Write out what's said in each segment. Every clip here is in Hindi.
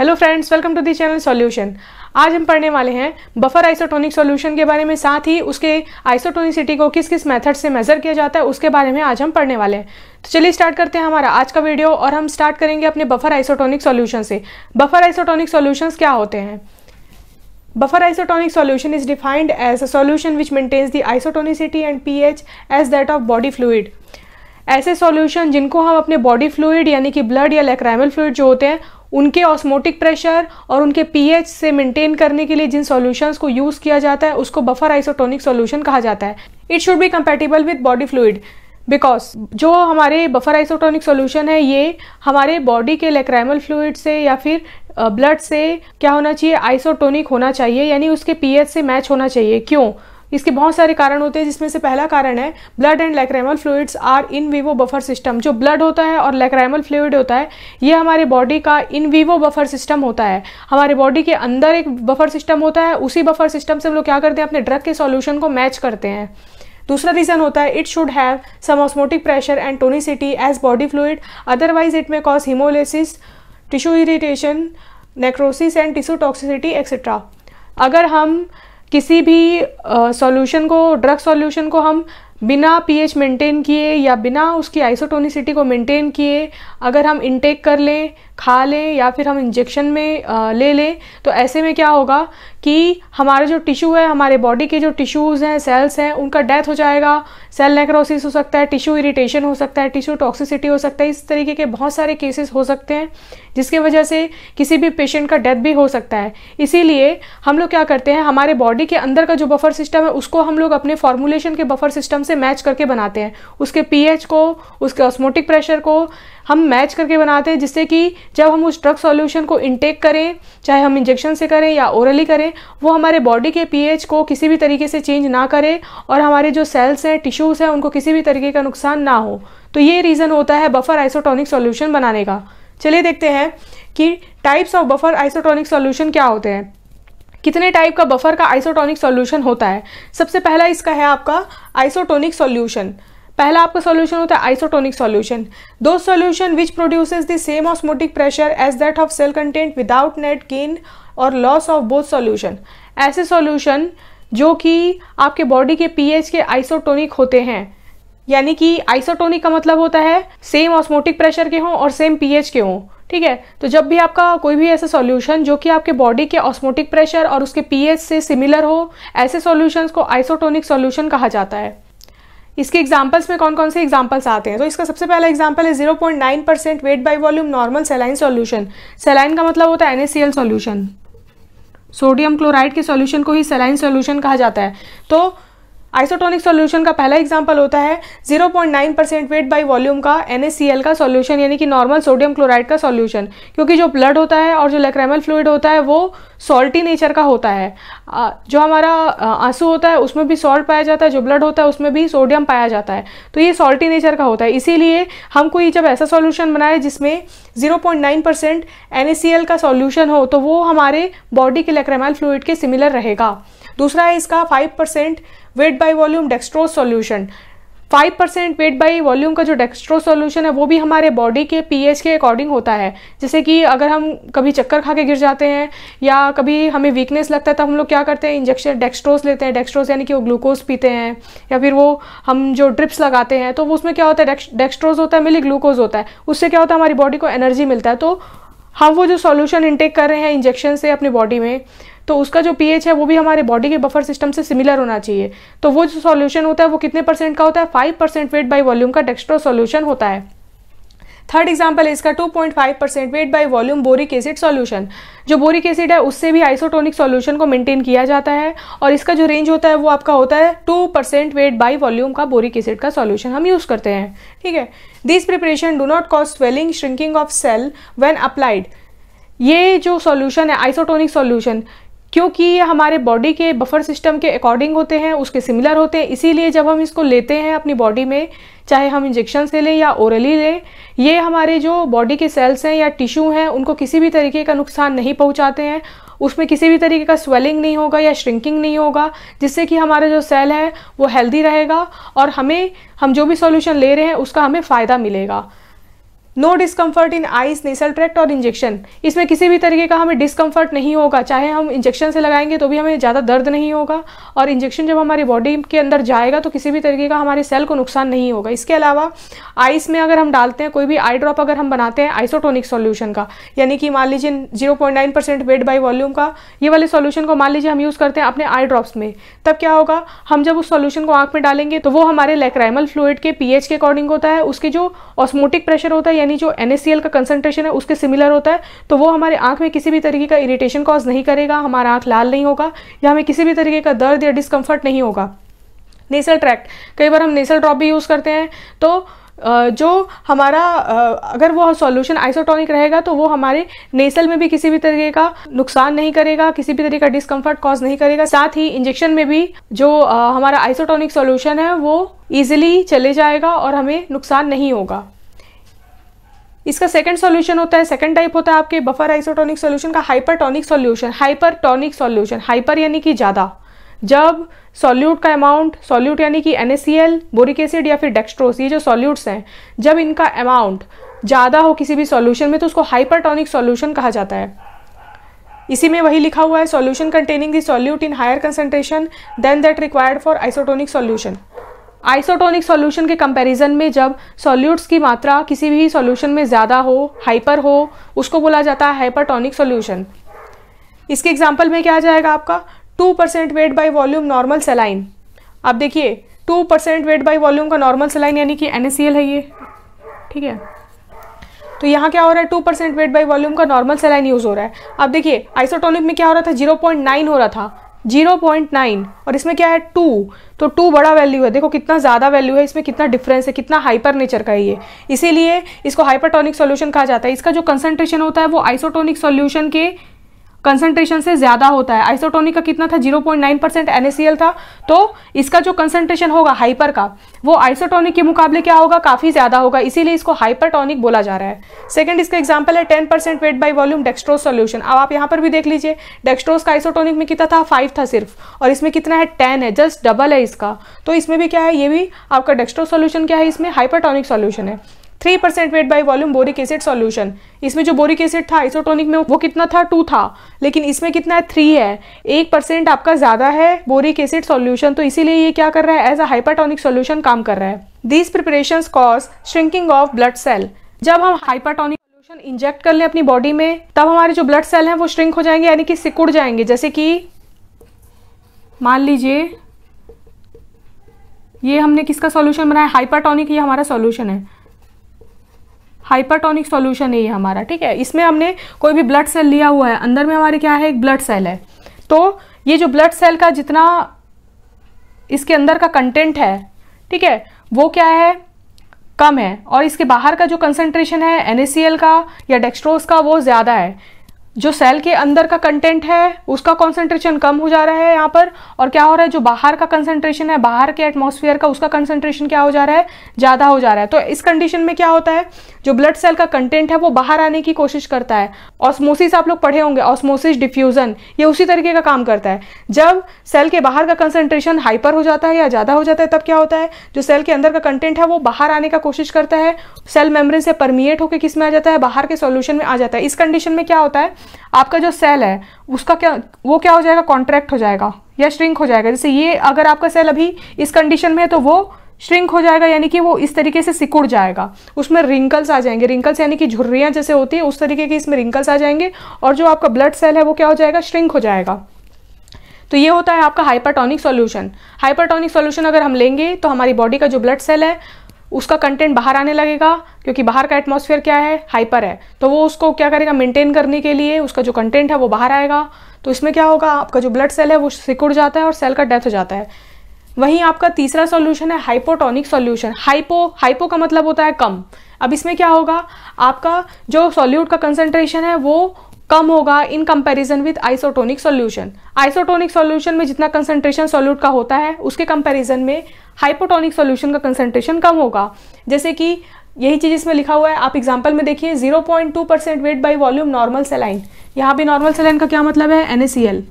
Hello friends welcome to the channel solution आज हम पढ़ने वाले हैं बफर आइसोटोनिक सॉल्यूशन के बारे में साथ ही उसके आइसोटोनिसिटी को किस किस मेथड से मेजर किया जाता है उसके बारे में आज हम पढ़ने वाले हैं तो चलिए स्टार्ट करते हैं हमारा आज का वीडियो और हम स्टार्ट करेंगे अपने बफर आइसोटोनिक सोल्यूशन से बफर आइसोटोनिक सोल्यूशन क्या होते हैं isotonic solution is defined as a solution which maintains maintains isotonicity and P H as that of body fluid ऐसे सॉल्यूशन जिनको हम अपने बॉडी फ्लूड यानी कि ब्लड या लेक्राइमल फ्लूड जो होते हैं उनके ऑस्मोटिक प्रेशर और उनके पीएच से मेंटेन करने के लिए जिन सॉल्यूशंस को यूज़ किया जाता है उसको बफर आइसोटोनिक सॉल्यूशन कहा जाता है it should be compatible with body fluid because जो हमारे बफर आइसोटोनिक सॉल्यूशन है ये हमारे बॉडी के लेक्राइमल फ्लूड से या फिर ब्लड uh, से क्या होना चाहिए आइसोटोनिक होना चाहिए यानी उसके पीएच से मैच होना चाहिए क्यों इसके बहुत सारे कारण होते हैं जिसमें से पहला कारण है blood and lacrimal fluids are in vivo buffer system जो ब्लड होता है और लेक्रेमल फ्लूड होता है ये हमारे बॉडी का इन वीवो बफर सिस्टम होता है हमारे बॉडी के अंदर एक बफर सिस्टम होता है उसी बफर सिस्टम से हम लोग क्या करते हैं अपने ड्रग के सॉल्यूशन को मैच करते हैं दूसरा रीज़न होता है it should have same osmotic pressure and tonicity as body fluid otherwise it may cause hemolysis tissue irritation necrosis and tissue toxicity etcetera अगर हम किसी भी सॉल्यूशन को ड्रग सॉल्यूशन को हम बिना पीएच मेंटेन किए या बिना उसकी आइसोटोनिसिटी को मेंटेन किए अगर हम इनटेक कर लें खा लें या फिर हम इंजेक्शन में ले लें तो ऐसे में क्या होगा कि हमारे जो टिश्यू है हमारे बॉडी के जो टिश्यूज़ हैं सेल्स हैं उनका डेथ हो जाएगा सेल नेक्रोसिस हो सकता है टिश्यू इरिटेशन हो सकता है टिश्यू टॉक्सिसिटी हो सकता है इस तरीके के बहुत सारे केसेस हो सकते हैं जिसके वजह से किसी भी पेशेंट का डेथ भी हो सकता है इसीलिए हम लोग क्या करते हैं हमारे बॉडी के अंदर का जो बफर सिस्टम है उसको हम लोग अपने फॉर्मुलेशन के बफर सिस्टम से मैच करके बनाते हैं उसके पीएच को उसके ऑस्मोटिक प्रेशर को हम मैच करके बनाते हैं जिससे कि जब हम उस ड्रग सॉल्यूशन को इंटेक करें चाहे हम इंजेक्शन से करें या ओरली करें वो हमारे बॉडी के पीएच को किसी भी तरीके से चेंज ना करें और हमारे जो सेल्स हैं टिश्यूज़ हैं उनको किसी भी तरीके का नुकसान ना हो तो ये रीज़न होता है बफर आइसोटोनिक सॉल्यूशन बनाने का चलिए देखते हैं कि types of buffer isotonic solution क्या होते हैं कितने टाइप का बफर का आइसोटोनिक सॉल्यूशन होता है सबसे पहला इसका है आपका आइसोटोनिक सॉल्यूशन पहला आपका सॉल्यूशन होता है आइसोटोनिक सॉल्यूशन दो solution which produces the same osmotic pressure as that of cell content without net gain और लॉस ऑफ बोथ सॉल्यूशन ऐसे सॉल्यूशन जो कि आपके बॉडी के पीएच के आइसोटोनिक होते हैं यानी कि आइसोटोनिक का मतलब होता है सेम ऑस्मोटिक प्रेशर के हों और सेम पीएच के हों ठीक है तो जब भी आपका कोई भी ऐसा सॉल्यूशन जो कि आपके बॉडी के ऑस्मोटिक प्रेशर और उसके पीएच से सिमिलर हो ऐसे सॉल्यूशंस को आइसोटोनिक सॉल्यूशन कहा जाता है इसके एग्जाम्पल्स में कौन कौन से एग्जाम्पल्स आते हैं तो इसका सबसे पहला एग्जाम्पल है 0.9 percent weight by volume normal saline solution saline का मतलब होता है एन सॉल्यूशन सोडियम क्लोराइड के सॉल्यूशन को ही सेलाइन सॉल्यूशन कहा जाता है तो आइसोटोनिक सॉल्यूशन का पहला एग्जांपल होता है 0.9 परसेंट वेट बाई वॉल्यूम का एन का सॉल्यूशन यानी कि नॉर्मल सोडियम क्लोराइड का सॉल्यूशन क्योंकि जो ब्लड होता है और जो लेक्रेमल फ्लूड होता है वो सॉल्टी नेचर का होता है जो हमारा आंसू होता है उसमें भी सॉल्ट पाया जाता है जो ब्लड होता है उसमें भी सोडियम पाया जाता है तो ये सॉल्टी नेचर का होता है इसीलिए हम कोई जब ऐसा सॉल्यूशन बनाए जिसमें 0.9 परसेंट NaCl का सॉल्यूशन हो तो वो हमारे बॉडी के लेक्रेमल फ्लूड के सिमिलर रहेगा दूसरा है इसका five percent weight by volume dextrose solution five percent weight by volume का जो डेक्स्ट्रो सॉल्यूशन है वो भी हमारे बॉडी के पीएच के अकॉर्डिंग होता है जैसे कि अगर हम कभी चक्कर खा के गिर जाते हैं या कभी हमें वीकनेस लगता है तब हम लोग क्या करते हैं इंजेक्शन डेक्स्ट्रोस लेते हैं डेक्स्ट्रोस यानी कि वो ग्लूकोज पीते हैं या फिर वो हम जो ड्रिप्स लगाते हैं तो उसमें क्या होता है डेक्स्ट्रोज होता है मिली ग्लूकोज होता है उससे क्या होता है हमारी बॉडी को एनर्जी मिलता है तो हम वो जो सॉल्यूशन इंटेक कर रहे हैं इंजेक्शन से अपनी बॉडी में तो उसका जो पीएच है वो भी हमारे बॉडी के बफर सिस्टम से सिमिलर होना चाहिए तो वो जो सॉल्यूशन होता है वो कितने परसेंट का होता है five percent weight by volume का डेक्स्ट्रो सॉल्यूशन होता है थर्ड एग्जाम्पल है इसका 2.5 percent weight by volume boric acid solution जो बोरिक एसिड है उससे भी आइसोटोनिक सॉल्यूशन को मेंटेन किया जाता है और इसका जो रेंज होता है वो आपका होता है 2 परसेंट वेट बाई वॉल्यूम का बोरिक एसिड का सॉल्यूशन हम यूज़ करते हैं ठीक है this preparation do not cause swelling shrinking of cell when applied ये जो सॉल्यूशन है आइसोटोनिक सॉल्यूशन क्योंकि ये हमारे बॉडी के बफर सिस्टम के अकॉर्डिंग होते हैं उसके सिमिलर होते हैं इसीलिए जब हम इसको लेते हैं अपनी बॉडी में चाहे हम इंजेक्शन से लें या ओरली लें ये हमारे जो बॉडी के सेल्स हैं या टिश्यू हैं उनको किसी भी तरीके का नुकसान नहीं पहुंचाते हैं उसमें किसी भी तरीके का स्वेलिंग नहीं होगा या श्रिंकिंग नहीं होगा जिससे कि हमारा जो सेल है वो हेल्दी रहेगा और हमें हम जो भी सॉल्यूशन ले रहे हैं उसका हमें फ़ायदा मिलेगा no discomfort in eyes nasal tract और इंजेक्शन इसमें किसी भी तरीके का हमें डिस्कम्फर्ट नहीं होगा चाहे हम इंजेक्शन से लगाएंगे तो भी हमें ज़्यादा दर्द नहीं होगा और इंजेक्शन जब हमारी बॉडी के अंदर जाएगा तो किसी भी तरीके का हमारे सेल को नुकसान नहीं होगा इसके अलावा आइस में अगर हम डालते हैं कोई भी आई ड्रॉप अगर हम बनाते हैं आइसोटोनिक सोल्यूशन का यानी कि मान लीजिए zero point nine percent weight by volume का ये वाले सोल्यूशन को मान लीजिए हम यूज़ करते हैं अपने आई ड्रॉप्स में तब क्या होगा हम जब उस सोल्यूशन को आँख में डालेंगे तो वो हमारे लेक्राइमल फ्लूड के एच के अकॉर्डिंग होता है उसकी जो ऑस्मोटिक प्रेशर होता है यानी जो एन का कंसनट्रेशन है उसके सिमिलर होता है तो वो हमारे आँख में किसी भी तरीके का इरीटेशन कॉज नहीं करेगा हमारा आँख लाल नहीं होगा या हमें किसी भी तरीके का दर्द या डिस्कम्फर्ट नहीं होगा नेसल ट्रैक्ट कई बार हम नेसल ड्रॉप भी यूज़ करते हैं तो जो हमारा अगर वो सॉल्यूशन आइसोटॉनिक रहेगा तो वो हमारे नेसल में भी किसी भी तरीके का नुकसान नहीं करेगा किसी भी तरीके का डिस्कम्फर्ट कॉज नहीं करेगा साथ ही इंजेक्शन में भी जो हमारा आइसोटॉनिक सॉल्यूशन है वो ईजिली चले जाएगा और हमें नुकसान नहीं होगा इसका सेकंड सॉल्यूशन होता है सेकंड टाइप होता है आपके बफर आइसोटोनिक सॉल्यूशन का hypertonic solution hypertonic solution hyper यानी कि ज़्यादा जब सॉल्यूट का अमाउंट सॉल्यूट यानी कि एन बोरिक एसिड या फिर डेक्स्ट्रोस ये जो सॉल्यूट्स हैं जब इनका अमाउंट ज़्यादा हो किसी भी सॉल्यूशन में तो उसको हाइपरटोनिक सॉल्यूशन कहा जाता है इसी में वही लिखा हुआ है solution containing the solute in higher concentration than that required for isotonic solution isotonic solution के कंपैरिजन में जब सॉल्यूट्स की मात्रा किसी भी सॉल्यूशन में ज़्यादा हो हाइपर हो उसको बोला जाता है हाइपरटोनिक सॉल्यूशन इसके एग्जांपल में क्या आ जाएगा आपका two percent weight by volume normal saline अब देखिए two percent weight by volume का नॉर्मल सेलाइन यानी कि एन है ये ठीक है तो यहाँ क्या हो रहा है two percent weight by volume का नॉर्मल सेलाइन यूज़ हो रहा है अब देखिए आइसोटोनिक में क्या हो रहा था जीरो पॉइंट नाइन हो रहा था जीरो पॉइंट नाइन और इसमें क्या है टू तो टू बड़ा वैल्यू है देखो कितना ज़्यादा वैल्यू है इसमें कितना डिफरेंस है कितना हाइपर नेचर का है ये इसीलिए इसको हाइपरटोनिक सॉल्यूशन कहा जाता है इसका जो कंसंट्रेशन होता है वो आइसोटोनिक सॉल्यूशन के कंसंट्रेशन से ज़्यादा होता है आइसोटोनिक का कितना था 0.9 परसेंट एनएसीएल था तो इसका जो कंसंट्रेशन होगा हाइपर का वो आइसोटोनिक के मुकाबले क्या होगा काफ़ी ज़्यादा होगा इसीलिए इसको हाइपरटोनिक बोला जा रहा है सेकंड इसका एग्जांपल है 10 percent weight by volume dextrose solution अब आप यहाँ पर भी देख लीजिए डेक्स्ट्रोज का आइसोटोनिक में कितना था फाइव था सिर्फ और इसमें कितना है टेन है जस्ट डबल है इसका तो इसमें भी क्या है ये भी आपका डेक्स्ट्रोज सोल्यूशन क्या है इसमें हाइपरटोनिक सोल्यूशन है three percent weight by volume boric acid solution इसमें जो बोरिक एसिड था आइसोटोनिक में वो कितना था टू था लेकिन इसमें कितना है थ्री है एक परसेंट आपका ज्यादा है बोरिक एसिड सॉल्यूशन तो इसीलिए ये क्या कर रहा है एज अ हाइपरटोनिक सॉल्यूशन काम कर रहा है these preparation cause shrinking of blood cell जब हम हाइपरटोनिक इंजेक्ट कर ले अपनी बॉडी में तब हमारे जो ब्लड सेल हैं वो श्रिंक हो जाएंगे यानी कि सिकुड़ जाएंगे जैसे कि मान लीजिए ये हमने किसका सॉल्यूशन बनाया हाइपरटोनिक ये हमारा सॉल्यूशन है हाइपरटोनिक सॉल्यूशन है ये हमारा ठीक है इसमें हमने कोई भी ब्लड सेल लिया हुआ है अंदर में हमारे क्या है एक ब्लड सेल है तो ये जो ब्लड सेल का जितना इसके अंदर का कंटेंट है ठीक है वो क्या है कम है और इसके बाहर का जो कंसंट्रेशन है एन का या डेक्स्ट्रोस का वो ज़्यादा है जो सेल के अंदर का कंटेंट है उसका कंसंट्रेशन कम हो जा रहा है यहाँ पर और क्या हो रहा है जो बाहर का कंसंट्रेशन है बाहर के एटमोसफियर का उसका कंसंट्रेशन क्या हो जा रहा है ज़्यादा हो जा रहा है तो इस कंडीशन में क्या होता है जो ब्लड सेल का कंटेंट है वो बाहर आने की कोशिश करता है ऑस्मोसिस आप लोग पढ़े होंगे ऑस्मोसिस डिफ्यूजन ये उसी तरीके का काम करता है जब सेल के बाहर का कंसेंट्रेशन हाइपर हो जाता है या ज़्यादा हो जाता है तब क्या होता है जो सेल के अंदर का कंटेंट है वो बाहर आने का कोशिश करता है सेल मेम्ब्रेन से परमिएट होकर किस में आ जाता है बाहर के सोल्यूशन में आ जाता है इस कंडीशन में क्या होता है आपका जो सेल है उसका क्या वो क्या हो जाएगा कॉन्ट्रैक्ट हो जाएगा या श्रिंक हो जाएगा जैसे ये अगर आपका सेल अभी इस कंडीशन में है तो वो श्रिंक हो जाएगा यानी कि वो इस तरीके से सिकुड़ जाएगा उसमें रिंकल्स आ जाएंगे रिंकल्स यानी कि झुर्रियाँ जैसे होती है उस तरीके की इसमें रिंकल्स आ जाएंगे और जो आपका ब्लड सेल है वो क्या हो जाएगा श्रिंक हो जाएगा तो ये होता है आपका हाइपरटोनिक सॉल्यूशन हाइपरटोनिक सॉल्यूशन अगर हम लेंगे तो हमारी बॉडी का जो ब्लड सेल है उसका कंटेंट बाहर आने लगेगा क्योंकि बाहर का एटमॉस्फेयर क्या है हाइपर है तो वो उसको क्या करेगा मेंटेन करने के लिए उसका जो कंटेंट है वो बाहर आएगा तो इसमें क्या होगा आपका जो ब्लड सेल है वो सिकुड़ जाता है और सेल का डेथ हो जाता है वहीं आपका तीसरा सॉल्यूशन है हाइपोटोनिक सॉल्यूशन हाइपो हाइपो का मतलब होता है कम अब इसमें क्या होगा आपका जो सॉल्यूट का कंसंट्रेशन है वो कम होगा in comparison with isotonic solution isotonic solution में जितना कंसंट्रेशन सॉल्यूट का होता है उसके कंपैरिजन में हाइपोटोनिक सॉल्यूशन का कंसंट्रेशन कम होगा जैसे कि यही चीज़ इसमें लिखा हुआ है आप एग्जाम्पल में देखिए 0.2 percent weight by volume normal saline यहाँ भी नॉर्मल सेलाइन का क्या मतलब है एन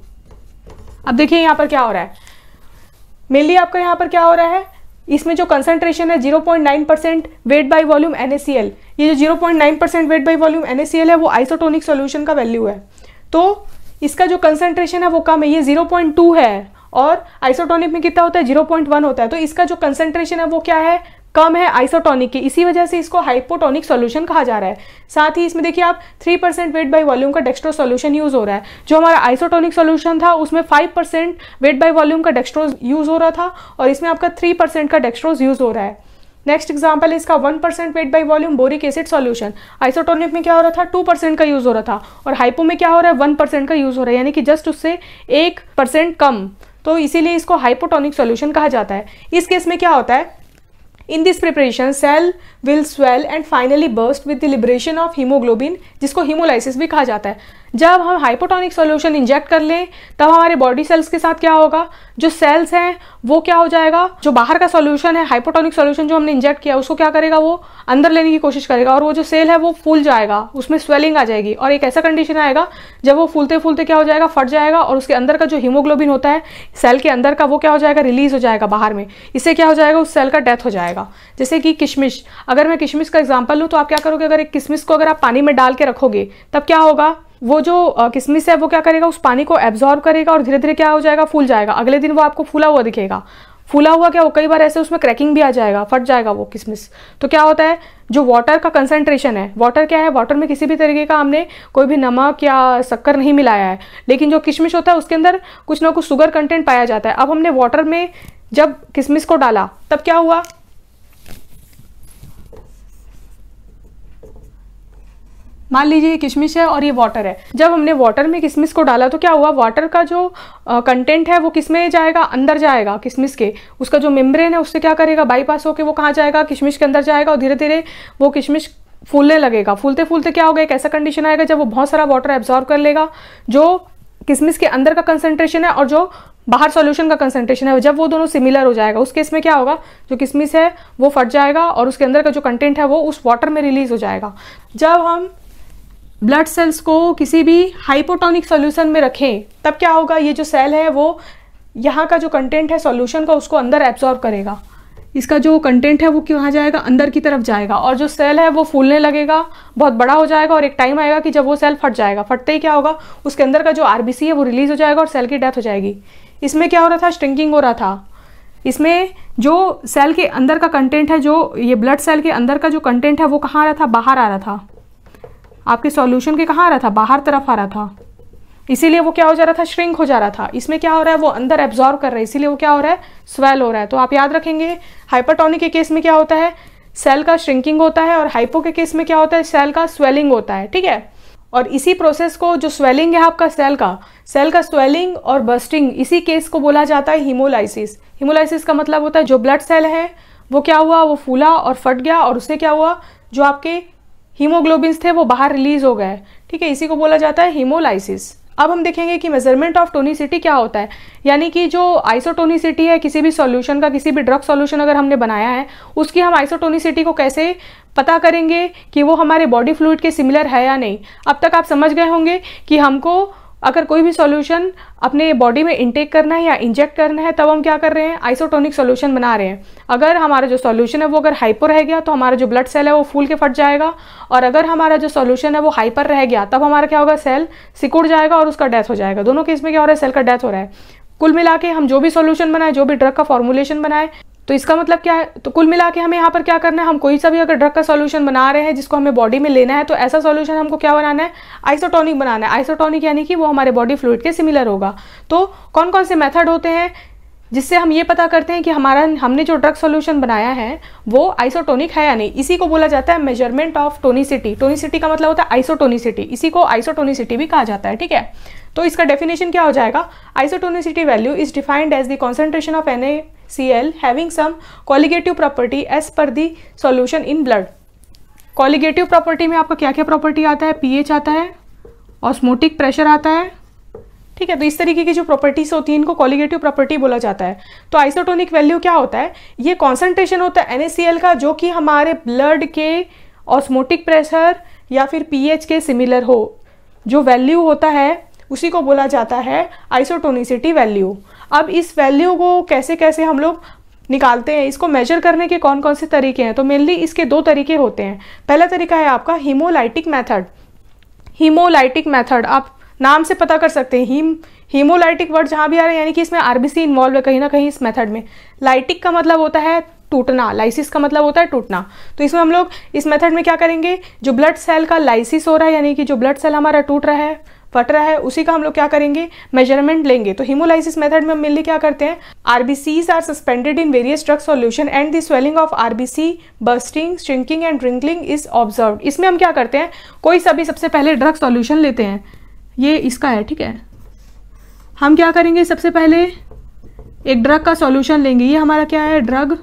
अब देखिए यहाँ पर क्या हो रहा है मेनली आपका यहाँ पर क्या हो रहा है इसमें जो कंसंट्रेशन है 0.9 percent weight by volume N ये जो 0.9 percent weight by volume N है वो आइसोटोनिक सोल्यूशन का वैल्यू है तो इसका जो कंसंट्रेशन है वो कम है ये 0.2 है और आइसोटोनिक में कितना होता है 0.1 होता है तो इसका जो कंसंट्रेशन है वो क्या है कम है आइसोटोनिक की इसी वजह से इसको हाइपोटोनिक सोल्यूशन कहा जा रहा है साथ ही इसमें देखिए आप three percent weight by volume का डेक्स्ट्रो सोल्यूशन यूज हो रहा है जो हमारा आइसोटोनिक सोल्यूशन था उसमें five percent weight by volume का डेक्स्ट्रोज यूज हो रहा था और इसमें आपका थ्री परसेंट का डेक्स्ट्रोज यूज हो रहा है नेक्स्ट एग्जाम्पल इसका one percent weight by volume boric acid solution isotonic में क्या हो रहा था टू परसेंट का यूज हो रहा था और हाइपो में क्या हो रहा है वन परसेंट का यूज हो रहा है यानी कि जस्ट उससे एक परसेंट कम तो इसीलिए इसको हाइपोटोनिक सॉल्यूशन कहा जाता है इस केस में क्या होता है in this preparation cell will swell and finally burst with the liberation of haemoglobin जिसको हीमोलाइसिस भी कहा जाता है जब हम हाइपोटोनिक सोल्यूशन इंजेक्ट कर लें तब हमारे बॉडी सेल्स के साथ क्या होगा जो सेल्स हैं वो क्या हो जाएगा जो बाहर का सोल्यूशन है हाइपोटोनिक सोल्यूशन जो हमने इंजेक्ट किया उसको क्या करेगा वो अंदर लेने की कोशिश करेगा और वो जो सेल है वो फूल जाएगा उसमें स्वेलिंग आ जाएगी और एक ऐसा कंडीशन आएगा जब वो फूलते फूलते क्या हो जाएगा फट जाएगा और उसके अंदर का जो हीमोग्लोबिन होता है सेल के अंदर का वो क्या हो जाएगा रिलीज हो जाएगा बाहर में इससे क्या हो जाएगा उस सेल का डेथ हो जाएगा जैसे कि किशमिश अगर मैं किशमिश का एग्जाम्पल लूँ तो आप क्या करोगे अगर एक किशमिश को अगर आप पानी में डाल के रखोगे तब क्या होगा वो जो किसमिस है वो क्या करेगा उस पानी को एब्जॉर्व करेगा और धीरे धीरे क्या हो जाएगा फूल जाएगा अगले दिन वो आपको फूला हुआ दिखेगा फूला हुआ क्या हो कई बार ऐसे उसमें क्रैकिंग भी आ जाएगा फट जाएगा वो किसमिस तो क्या होता है जो वाटर का कंसंट्रेशन है वाटर क्या है वाटर में किसी भी तरीके का हमने कोई भी नमक या शक्कर नहीं मिलाया है लेकिन जो किशमिश होता है उसके अंदर कुछ ना कुछ शुगर कंटेंट पाया जाता है अब हमने वाटर में जब किशमिश को डाला तब क्या हुआ मान लीजिए ये किशमिश है और ये वाटर है जब हमने वाटर में किशमिश को डाला तो क्या हुआ वाटर का जो कंटेंट है वो किस में जाएगा अंदर जाएगा किशमिश के उसका जो मेम्ब्रेन है उससे क्या करेगा बाईपास होकर वो कहाँ जाएगा किशमिश के अंदर जाएगा और धीरे धीरे वो किशमिश फूलने लगेगा फूलते फूलते क्या होगा एक ऐसा कंडीशन आएगा जब वो बहुत सारा वाटर एब्जॉर्व कर लेगा जो किशमिश के अंदर का कंसनट्रेशन है और जो बाहर सॉल्यूशन का कंसेंट्रेशन है जब वो दोनों सिमिलर हो जाएगा उस केस में क्या होगा जो किशमिश है वो फट जाएगा और उसके अंदर का जो कंटेंट है वो उस वाटर में रिलीज हो जाएगा जब हम ब्लड सेल्स को किसी भी हाइपोटोनिक सोल्यूशन में रखें तब क्या होगा ये जो सेल है वो यहाँ का जो कंटेंट है सॉल्यूशन का उसको अंदर एब्जॉर्व करेगा इसका जो कंटेंट है वो कहाँ जाएगा अंदर की तरफ जाएगा और जो सेल है वो फूलने लगेगा बहुत बड़ा हो जाएगा और एक टाइम आएगा कि जब वो सेल फट जाएगा फटते ही क्या होगा उसके अंदर का जो आर है वो रिलीज हो जाएगा और सेल की डेथ हो जाएगी इसमें क्या हो रहा था स्ट्रिंकिंग हो रहा था इसमें जो सेल के अंदर का कंटेंट है जो ये ब्लड सेल के अंदर का जो कंटेंट है वो कहाँ आ रहा था बाहर आ रहा था आपके सॉल्यूशन के कहाँ आ रहा था बाहर तरफ आ रहा था इसीलिए वो क्या हो जा रहा था श्रिंक हो जा रहा था इसमें क्या हो रहा है वो अंदर एब्जॉर्व कर रहा है इसीलिए वो क्या हो रहा है स्वेल हो रहा है तो आप याद रखेंगे हाइपरटोनिक के केस में क्या होता है सेल का श्रिंकिंग होता है और हाइपो के केस में क्या होता है सेल का स्वेलिंग होता है ठीक है और इसी प्रोसेस को जो स्वेलिंग है आपका सेल का सेल का स्वेलिंग और बस्टिंग इसी केस को बोला जाता है हीमोलाइसिस हीमोलाइसिस का मतलब होता है जो ब्लड सेल है वो क्या हुआ वो फूला और फट गया और उससे क्या हुआ जो आपके हीमोग्लोबिन्स थे वो बाहर रिलीज हो गए ठीक है इसी को बोला जाता है हीमोलाइसिस अब हम देखेंगे कि मेजरमेंट ऑफ टोनिसिटी क्या होता है यानी कि जो आइसोटोनिसिटी है किसी भी सॉल्यूशन का किसी भी ड्रग सॉल्यूशन अगर हमने बनाया है उसकी हम आइसोटोनिसिटी को कैसे पता करेंगे कि वो हमारे बॉडी फ्लूड के सिमिलर है या नहीं अब तक आप समझ गए होंगे कि हमको अगर कोई भी सॉल्यूशन अपने बॉडी में इंटेक करना है या इंजेक्ट करना है तब हम क्या कर रहे हैं आइसोटोनिक सॉल्यूशन बना रहे हैं अगर हमारा जो सॉल्यूशन है वो अगर हाइपर रह गया तो हमारा जो ब्लड सेल है वो फूल के फट जाएगा और अगर हमारा जो सॉल्यूशन है वो हाइपर रह गया तब हमारा क्या होगा सेल सिकुड़ जाएगा और उसका डेथ हो जाएगा दोनों केस में क्या हो रहा है सेल का डेथ हो रहा है कुल मिला के हम जो भी सॉल्यूशन बनाए जो भी ड्रग का फॉर्मुलेशन बनाए तो इसका मतलब क्या है तो कुल मिला के हमें यहाँ पर क्या करना है हम कोई सा भी अगर ड्रग का सॉल्यूशन बना रहे हैं जिसको हमें बॉडी में लेना है तो ऐसा सॉल्यूशन हमको क्या बनाना है आइसोटोनिक बनाना है आइसोटोनिक यानी कि वो हमारे बॉडी फ्लूड के सिमिलर होगा तो कौन कौन से मेथड होते हैं जिससे हम ये पता करते हैं कि हमारा हमने जो ड्रग सॉल्यूशन बनाया है वो आइसोटोनिक है या नहीं इसी को बोला जाता है मेजरमेंट ऑफ टोनिसिटी टोनिसिटी का मतलब होता है आइसोटोनिसिटी इसी को आइसोटोनिसिटी भी कहा जाता है ठीक है तो इसका डेफिनेशन क्या हो जाएगा isotonicity value is defined as the concentration of N Cl having some colligative property as per the solution in blood. Colligative property में आपका क्या क्या प्रॉपर्टी आता है एच आता है ऑस्मोटिक प्रेशर आता है ठीक है तो इस तरीके की जो प्रॉपर्टीज होती हैं इनको कॉलिगेटिव प्रॉपर्टी बोला जाता है तो आइसोटोनिक वैल्यू क्या होता है ये कॉन्सेंट्रेशन होता है NaCl का जो कि हमारे ब्लड के ऑस्मोटिक प्रेशर या फिर पीएच के सिमिलर हो जो वैल्यू होता है उसी को बोला जाता है आइसोटोनिसिटी वैल्यू अब इस वैल्यू को कैसे कैसे हम लोग निकालते हैं इसको मेजर करने के कौन कौन से तरीके हैं तो मेनली इसके दो तरीके होते हैं पहला तरीका है आपका हीमोलाइटिक मेथड हीमोलाइटिक मेथड आप नाम से पता कर सकते हैं हीम हीमोलाइटिक वर्ड जहाँ भी आ रहा है यानी कि इसमें आरबीसी इन्वॉल्व है कहीं ना कहीं इस मेथड में लाइटिक का मतलब होता है टूटना लाइसिस का मतलब होता है टूटना तो इसमें हम लोग इस मेथड में क्या करेंगे जो ब्लड सेल का लाइसिस हो रहा है यानी कि जो ब्लड सेल हमारा टूट रहा है फट रहा है उसी का हम लोग क्या करेंगे मेजरमेंट लेंगे तो हिमोलाइसिस मेथड में हम मिलने क्या करते हैं RBCs are suspended in various drug solution and the swelling of RBC bursting shrinking and wrinkling is observe इसमें हम क्या करते हैं कोई सभी सबसे पहले ड्रग सॉल्यूशन लेते हैं ये इसका है ठीक है हम क्या करेंगे सबसे पहले एक ड्रग का सॉल्यूशन लेंगे ये हमारा क्या है ड्रग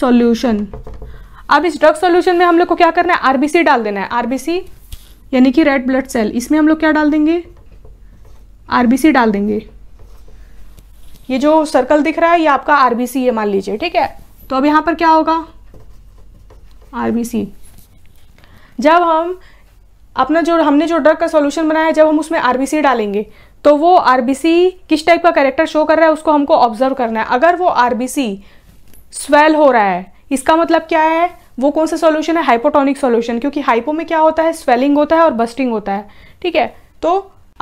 सॉल्यूशन अब इस ड्रग सॉल्यूशन में हम लोग को क्या करना है आरबीसी डाल देना है आरबीसी यानी कि रेड ब्लड सेल इसमें हम लोग क्या डाल देंगे आरबीसी डाल देंगे ये जो सर्कल दिख रहा है ये आपका आरबीसी है मान लीजिए ठीक है तो अब यहां पर क्या होगा आरबीसी जब हम अपना जो हमने जो ड्रग का सॉल्यूशन बनाया है जब हम उसमें आरबीसी डालेंगे तो वो आरबीसी किस टाइप का कैरेक्टर शो कर रहा है उसको हमको ऑब्जर्व करना है अगर वो आरबीसी स्वेल हो रहा है इसका मतलब क्या है वो कौन सा सॉल्यूशन है हाइपोटोनिक सॉल्यूशन क्योंकि हाइपो में क्या होता है स्वेलिंग होता है और बस्टिंग होता है ठीक है तो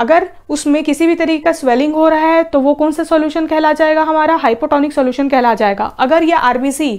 अगर उसमें किसी भी तरीके का स्वेलिंग हो रहा है तो वो कौन सा सॉल्यूशन कहला जाएगा हमारा हाइपोटोनिक सॉल्यूशन कहला जाएगा अगर ये आरबीसी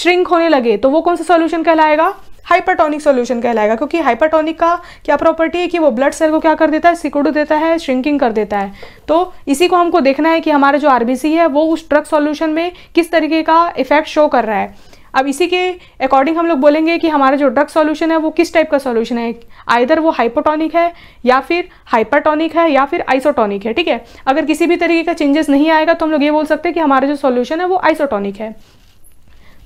श्रिंक होने लगे तो वो कौन सा सॉल्यूशन कहलाएगा हाइपरटोनिक सॉल्यूशन कहलाएगा क्योंकि हाइपरटोनिक का क्या प्रॉपर्टी है कि वो ब्लड सेल को क्या कर देता है सिकुड़ देता है श्रिंकिंग कर देता है तो इसी को हमको देखना है कि हमारा जो आरबीसी है वो उस ड्रग सॉल्यूशन में किस तरीके का इफेक्ट शो कर रहा है अब इसी के अकॉर्डिंग हम लोग बोलेंगे कि हमारा जो ड्रग सॉल्यूशन है वो किस टाइप का सॉल्यूशन है आइधर वो हाइपोटोनिक है या फिर हाइपरटोनिक है या फिर आइसोटॉनिक है ठीक है अगर किसी भी तरीके का चेंजेस नहीं आएगा तो हम लोग ये बोल सकते हैं कि हमारा जो सॉल्यूशन है वो आइसोटोनिक है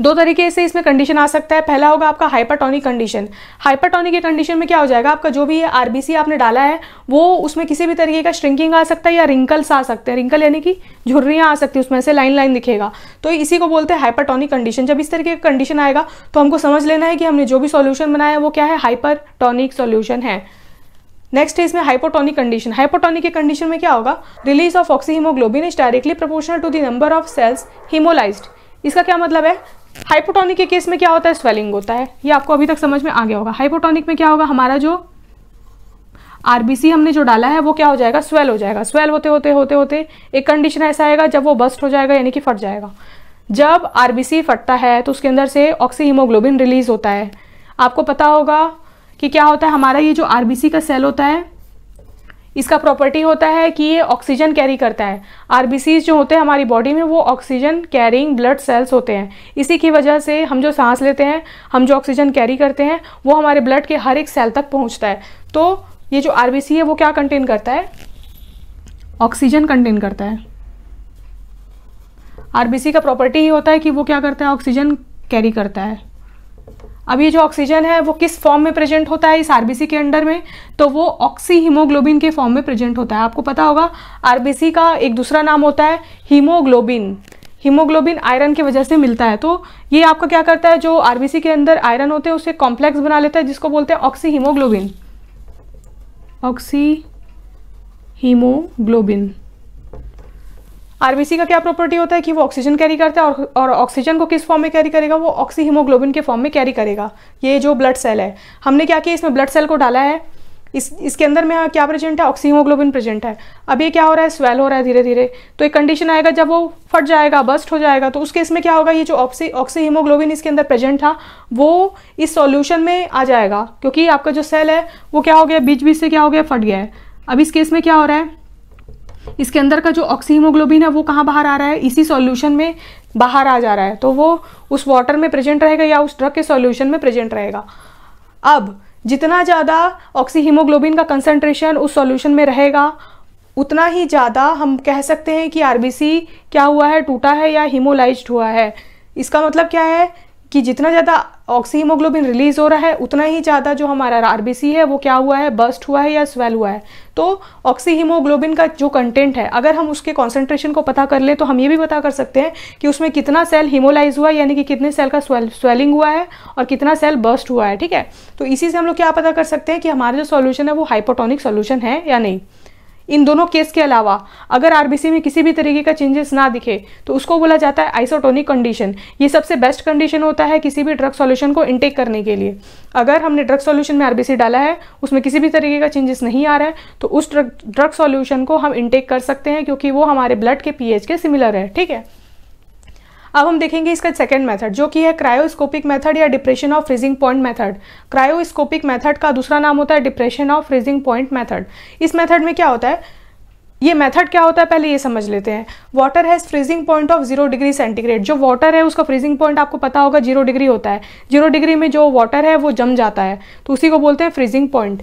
दो तरीके से इसमें कंडीशन आ सकता है पहला होगा आपका हाइपरटोनिक कंडीशन हाइपरटोनिक कंडीशन में क्या हो जाएगा आपका जो भी आरबीसी आपने डाला है वो उसमें किसी भी तरीके का श्रिंकिंग आ सकता है या रिंकल्स आ सकते हैं रिंकल यानी कि झुर्रियां आ सकती है उसमें से लाइन लाइन दिखेगा तो इसी को बोलते हैं हाइपरटोनिक कंडीशन जब इस तरीके का कंडीशन आएगा तो हमको समझ लेना है कि हमने जो भी सोल्यूशन बनाया है वो क्या है हाइपरटोनिक सोल्यूशन है नेक्स्ट है इसमें हाइपोटोनिक कंडीशन हाइपोटोनिक के कंडीशन में क्या होगा release of oxyhaemoglobin is directly proportional to the number of cells haemolysed इसका क्या मतलब है हाइपोटोनिक के केस में क्या होता है स्वेलिंग होता है ये आपको अभी तक समझ में आ गया होगा हाइपोटोनिक में क्या होगा हमारा जो आरबीसी हमने जो डाला है वो क्या हो जाएगा स्वेल हो जाएगा स्वेल होते होते होते होते एक कंडीशन ऐसा आएगा जब वो बस्ट हो जाएगा यानी कि फट जाएगा जब आरबीसी फटता है तो उसके अंदर से ऑक्सीहीमोग्लोबिन रिलीज होता है आपको पता होगा कि क्या होता है हमारा ये जो आरबीसी का सेल होता है इसका प्रॉपर्टी होता है कि ये ऑक्सीजन कैरी करता है आरबीसीज जो होते हैं हमारी बॉडी में वो ऑक्सीजन कैरिंग ब्लड सेल्स होते हैं इसी की वजह से हम जो सांस लेते हैं हम जो ऑक्सीजन कैरी करते हैं वो हमारे ब्लड के हर एक सेल तक पहुंचता है तो ये जो आर है वो क्या कंटेन करता है ऑक्सीजन कंटेन करता है आर का प्रॉपर्टी ही होता है कि वो क्या करता है ऑक्सीजन कैरी करता है अब ये जो ऑक्सीजन है वो किस फॉर्म में प्रेजेंट होता है इस आरबीसी के अंडर में तो वो ऑक्सी हीमोग्लोबिन के फॉर्म में प्रेजेंट होता है आपको पता होगा आरबीसी का एक दूसरा नाम होता है हीमोग्लोबिन हीमोग्लोबिन आयरन की वजह से मिलता है तो ये आपका क्या करता है जो आरबीसी के अंदर आयरन होते हैं उसे कॉम्प्लेक्स बना लेता है जिसको बोलते हैं oxyhaemoglobin oxyhaemoglobin RBC का क्या प्रॉपर्टी होता है कि वो ऑक्सीजन कैरी करता है और ऑक्सीजन को किस फॉर्म में कैरी करेगा वो ऑक्सीहीमोग्लोबिन के फॉर्म में कैरी करेगा ये जो ब्लड सेल है हमने क्या किया इसमें ब्लड सेल को डाला है इस इसके अंदर में क्या प्रेजेंट है ऑक्सीमोग्लोबिन प्रेजेंट है अब ये क्या हो रहा है स्वेल हो रहा है धीरे धीरे तो एक कंडीशन आएगा जब वो फट जाएगा बस्ट हो जाएगा तो उस केस में क्या होगा ये जो ऑक्सी ऑक्सीहीमोग्लोबिन इसके अंदर प्रेजेंट था वो इस सॉल्यूशन में आ जाएगा क्योंकि आपका जो सेल है वो क्या हो गया बीच बीच से क्या हो गया फट गया है अब इस केस में क्या हो रहा है इसके अंदर का जो ऑक्सीहीमोग्लोबिन है वो कहाँ बाहर आ रहा है इसी सॉल्यूशन में बाहर आ जा रहा है तो वो उस वाटर में प्रेजेंट रहेगा या उस ड्रग के सॉल्यूशन में प्रेजेंट रहेगा अब जितना ज़्यादा ऑक्सीहीमोग्लोबिन का कंसनट्रेशन उस सॉल्यूशन में रहेगा उतना ही ज़्यादा हम कह सकते हैं कि आरबीसी क्या हुआ है टूटा है या हीमोलाइज्ड हुआ है इसका मतलब क्या है कि जितना ज़्यादा ऑक्सीमोग्लोबिन रिलीज हो रहा है उतना ही ज़्यादा जो हमारा आर है वो क्या हुआ है बस्ट हुआ है या स्वेल हुआ है तो ऑक्सीहीमोग्लोबिन का जो कंटेंट है अगर हम उसके कॉन्सेंट्रेशन को पता कर ले तो हम ये भी पता कर सकते हैं कि उसमें कितना सेल हीमोलाइज हुआ यानी कि कितने सेल का स्वेल स्वेलिंग हुआ है और कितना सेल बस्ट हुआ है ठीक है तो इसी से हम लोग क्या पता कर सकते हैं कि हमारा जो सोल्यूशन है वो हाइपोटोनिक सोल्यूशन है या नहीं इन दोनों केस के अलावा अगर आरबीसी में किसी भी तरीके का चेंजेस ना दिखे तो उसको बोला जाता है आइसोटोनिक कंडीशन ये सबसे बेस्ट कंडीशन होता है किसी भी ड्रग सॉल्यूशन को इंटेक करने के लिए अगर हमने ड्रग सॉल्यूशन में आरबीसी डाला है उसमें किसी भी तरीके का चेंजेस नहीं आ रहा है तो उस ड्रग ड्रग सॉल्यूशन को हम इंटेक कर सकते हैं क्योंकि वो हमारे ब्लड के पीएच के सिमिलर है ठीक है अब हम देखेंगे इसका सेकेंड मेथड जो कि है क्रायोस्कोपिक मेथड या depression of freezing point method cryoscopic method का दूसरा नाम होता है depression of freezing point method इस मेथड में क्या होता है ये मेथड क्या होता है पहले ये समझ लेते हैं water has freezing point of zero degree centigrade जो वाटर है उसका फ्रीजिंग पॉइंट आपको पता होगा जीरो डिग्री होता है जीरो डिग्री में जो वाटर है वो जम जाता है तो उसी को बोलते हैं freezing point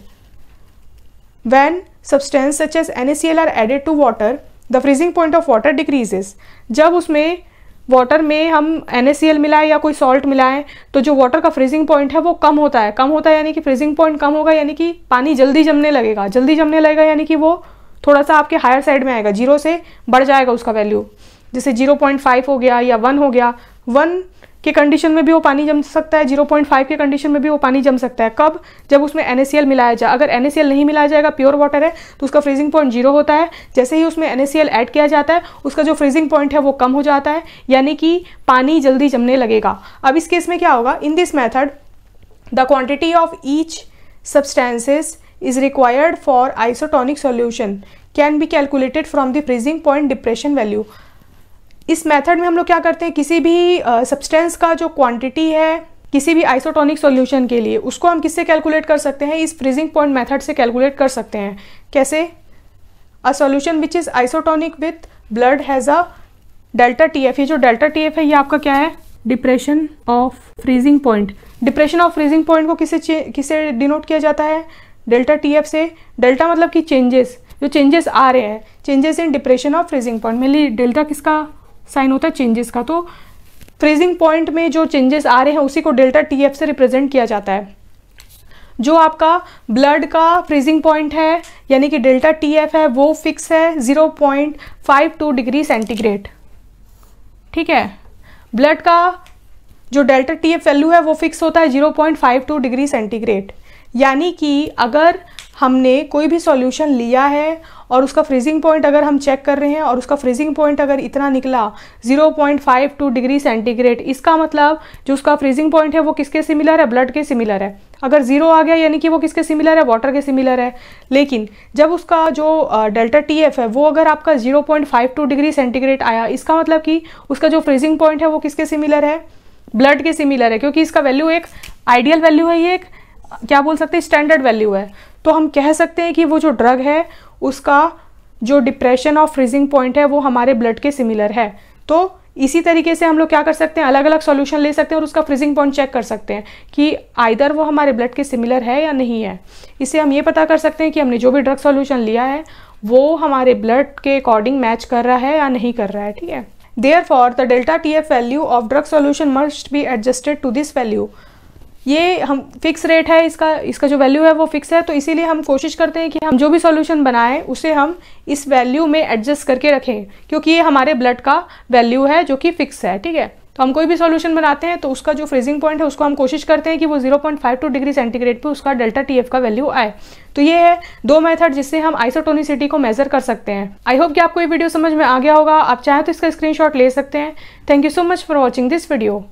when substance such as N are added to water the freezing point of water decreases जब उसमें वाटर में हम एन मिलाएं या कोई सॉल्ट मिलाएं तो जो वाटर का फ्रीजिंग पॉइंट है वो कम होता है कम होता है यानी कि फ्रीजिंग पॉइंट कम होगा यानी कि पानी जल्दी जमने लगेगा जल्दी जमने लगेगा यानी कि वो थोड़ा सा आपके हायर साइड में आएगा जीरो से बढ़ जाएगा उसका वैल्यू जैसे जीरो पॉइंट फाइव हो गया या वन हो गया वन के कंडीशन में भी वो पानी जम सकता है 0.5 के कंडीशन में भी वो पानी जम सकता है कब जब उसमें एन मिलाया जाए अगर एन नहीं मिलाया जाएगा प्योर वाटर है तो उसका फ्रीजिंग पॉइंट जीरो होता है जैसे ही उसमें एन ऐड किया जाता है उसका जो फ्रीजिंग पॉइंट है वो कम हो जाता है यानी कि पानी जल्दी जमने लगेगा अब इस केस में क्या होगा in this method the quantity of each substances is required for isotonic solution can be calculated from the freezing point depression value इस मेथड में हम लोग क्या करते हैं किसी भी सब्सटेंस का जो क्वांटिटी है किसी भी आइसोटोनिक सॉल्यूशन के लिए उसको हम किससे कैलकुलेट कर सकते हैं इस फ्रीजिंग पॉइंट मेथड से कैलकुलेट कर सकते हैं कैसे a solution which is isotonic with blood has a delta T F ये जो डेल्टा टी एफ है ये आपका क्या है depression of freezing point depression of freezing point को किसे किसे डिनोट किया जाता है डेल्टा टी एफ से डेल्टा मतलब कि चेंजेस जो चेंजेस आ रहे हैं changes in depression of freezing point mainly delta किसका साइन होता है चेंजेस का तो फ्रीजिंग पॉइंट में जो चेंजेस आ रहे हैं उसी को डेल्टा टी एफ से रिप्रेजेंट किया जाता है जो आपका ब्लड का फ्रीजिंग पॉइंट है यानी कि डेल्टा टी एफ है वो फिक्स है zero point five two degree centigrade ठीक है ब्लड का जो डेल्टा टी एफ वैल्यू है वो फिक्स होता है zero point five two degree centigrade यानी कि अगर हमने कोई भी सॉल्यूशन लिया है और उसका फ्रीजिंग पॉइंट अगर हम चेक कर रहे हैं और उसका फ्रीजिंग पॉइंट अगर इतना निकला 0.52 डिग्री सेंटीग्रेड इसका मतलब जो उसका फ्रीजिंग पॉइंट है वो किसके सिमिलर है ब्लड के सिमिलर है अगर जीरो आ गया यानी कि वो किसके सिमिलर है वाटर के सिमिलर है लेकिन जब उसका जो डेल्टा टी एफ है वो अगर आपका 0.52 डिग्री सेंटीग्रेड आया इसका मतलब कि उसका जो फ्रीजिंग पॉइंट है वो किसके सिमिलर है ब्लड के सिमिलर है क्योंकि इसका वैल्यू एक आइडियल वैल्यू है ये एक क्या बोल सकते हैं स्टैंडर्ड वैल्यू है तो हम कह सकते हैं कि वो जो ड्रग है उसका जो डिप्रेशन और फ्रीजिंग पॉइंट है वो हमारे ब्लड के सिमिलर है तो इसी तरीके से हम लोग क्या कर सकते हैं अलग अलग सॉल्यूशन ले सकते हैं और उसका फ्रीजिंग पॉइंट चेक कर सकते हैं कि आइदर वो हमारे ब्लड के सिमिलर है या नहीं है इससे हम ये पता कर सकते हैं कि हमने जो भी ड्रग सॉल्यूशन लिया है वो हमारे ब्लड के अकॉर्डिंग मैच कर रहा है या नहीं कर रहा है ठीक है therefore the delta T F value of drug solution must be adjusted to this value ये हम फिक्स रेट है इसका इसका जो वैल्यू है वो फिक्स है तो इसीलिए हम कोशिश करते हैं कि हम जो भी सॉल्यूशन बनाएं उसे हम इस वैल्यू में एडजस्ट करके रखें क्योंकि ये हमारे ब्लड का वैल्यू है जो कि फिक्स है ठीक है तो हम कोई भी सॉल्यूशन बनाते हैं तो उसका जो फ्रीजिंग पॉइंट है उसको हम कोशिश करते हैं कि वो 0.52 डिग्री सेंटीग्रेड पे उसका डेल्टा टीएफ का वैल्यू आए तो ये है दो मेथड जिससे हम आइसोटोनिसिटी को मेजर कर सकते हैं आई होप कि आपको ये वीडियो समझ में आ गया होगा आप चाहें तो इसका स्क्रीनशॉट ले सकते हैं thank you so much for watching this video